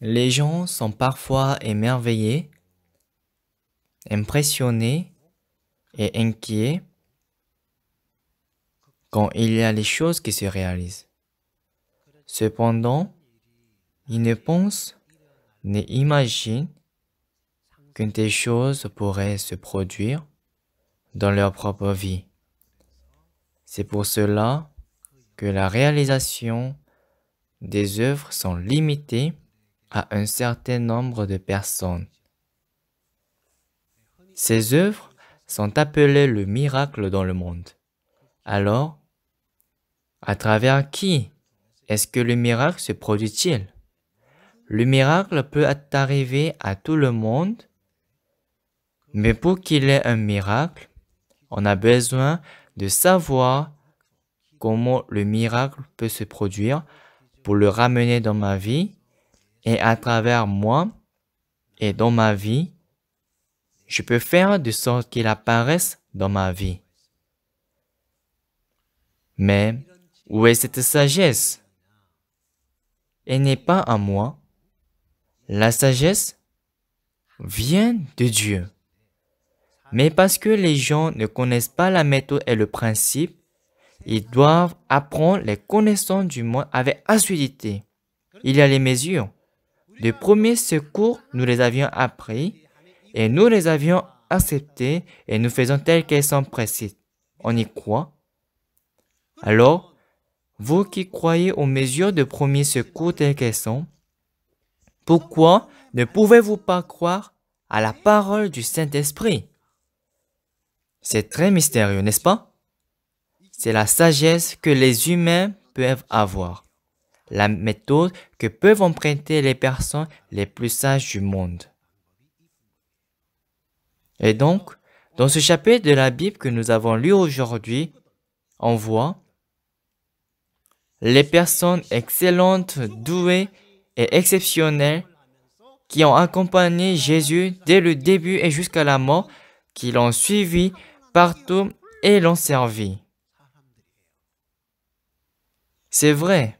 Les gens sont parfois émerveillés, impressionnés et inquiets quand il y a les choses qui se réalisent. Cependant, ils ne pensent ni imaginent qu'une telle chose pourrait se produire dans leur propre vie. C'est pour cela que la réalisation des œuvres sont limitées à un certain nombre de personnes. Ces œuvres sont appelées le miracle dans le monde. Alors, à travers qui est-ce que le miracle se produit-il Le miracle peut arriver à tout le monde, mais pour qu'il ait un miracle, on a besoin de savoir comment le miracle peut se produire pour le ramener dans ma vie et à travers moi et dans ma vie, je peux faire de sorte qu'il apparaisse dans ma vie. Mais où est cette sagesse Elle n'est pas à moi. La sagesse vient de Dieu. Mais parce que les gens ne connaissent pas la méthode et le principe, ils doivent apprendre les connaissances du monde avec assiduité. Il y a les mesures. De premiers secours, nous les avions appris et nous les avions acceptés et nous faisons telles qu'elles sont précises. On y croit. Alors, vous qui croyez aux mesures de premiers secours telles qu'elles sont, pourquoi ne pouvez-vous pas croire à la parole du Saint-Esprit C'est très mystérieux, n'est-ce pas C'est la sagesse que les humains peuvent avoir la méthode que peuvent emprunter les personnes les plus sages du monde. Et donc, dans ce chapitre de la Bible que nous avons lu aujourd'hui, on voit les personnes excellentes, douées et exceptionnelles qui ont accompagné Jésus dès le début et jusqu'à la mort, qui l'ont suivi partout et l'ont servi. C'est vrai,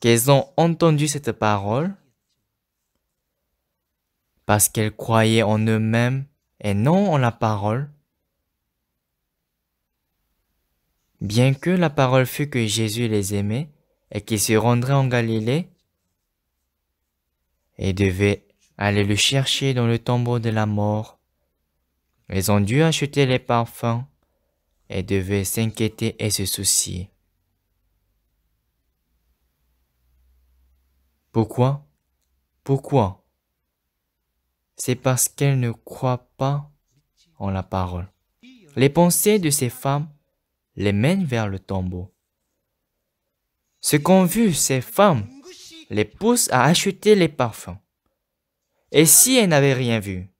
qu'elles ont entendu cette parole parce qu'elles croyaient en eux-mêmes et non en la parole. Bien que la parole fût que Jésus les aimait et qu'il se rendrait en Galilée et devait aller le chercher dans le tombeau de la mort, ils ont dû acheter les parfums et devaient s'inquiéter et se soucier. Pourquoi Pourquoi C'est parce qu'elles ne croient pas en la parole. Les pensées de ces femmes les mènent vers le tombeau. Ce qu'ont vu ces femmes les pousse à acheter les parfums. Et si elles n'avaient rien vu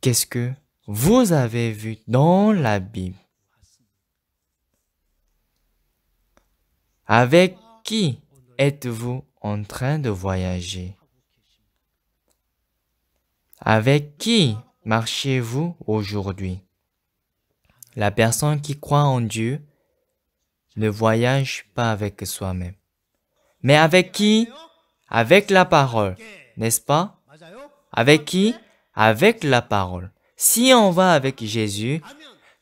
Qu'est-ce que vous avez vu dans la Bible Avec qui êtes-vous en train de voyager Avec qui marchez-vous aujourd'hui La personne qui croit en Dieu ne voyage pas avec soi-même. Mais avec qui Avec la parole, n'est-ce pas Avec qui Avec la parole. Si on va avec Jésus,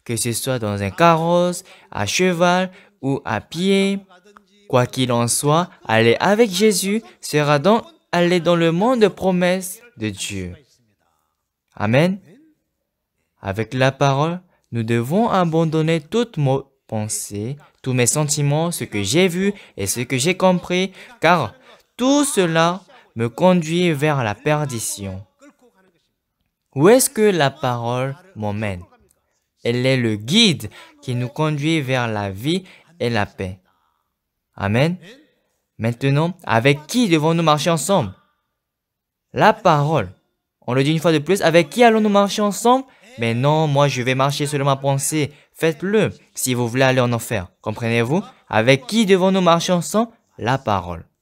que ce soit dans un carrosse, à cheval ou à pied, Quoi qu'il en soit, aller avec Jésus sera donc aller dans le monde de promesses de Dieu. Amen. Avec la parole, nous devons abandonner toutes nos pensées, tous mes sentiments, ce que j'ai vu et ce que j'ai compris, car tout cela me conduit vers la perdition. Où est-ce que la parole m'emmène Elle est le guide qui nous conduit vers la vie et la paix. Amen. Maintenant, avec qui devons-nous marcher ensemble La parole. On le dit une fois de plus, avec qui allons-nous marcher ensemble Mais non, moi je vais marcher selon ma pensée. Faites-le si vous voulez aller en enfer. Comprenez-vous Avec qui devons-nous marcher ensemble La parole.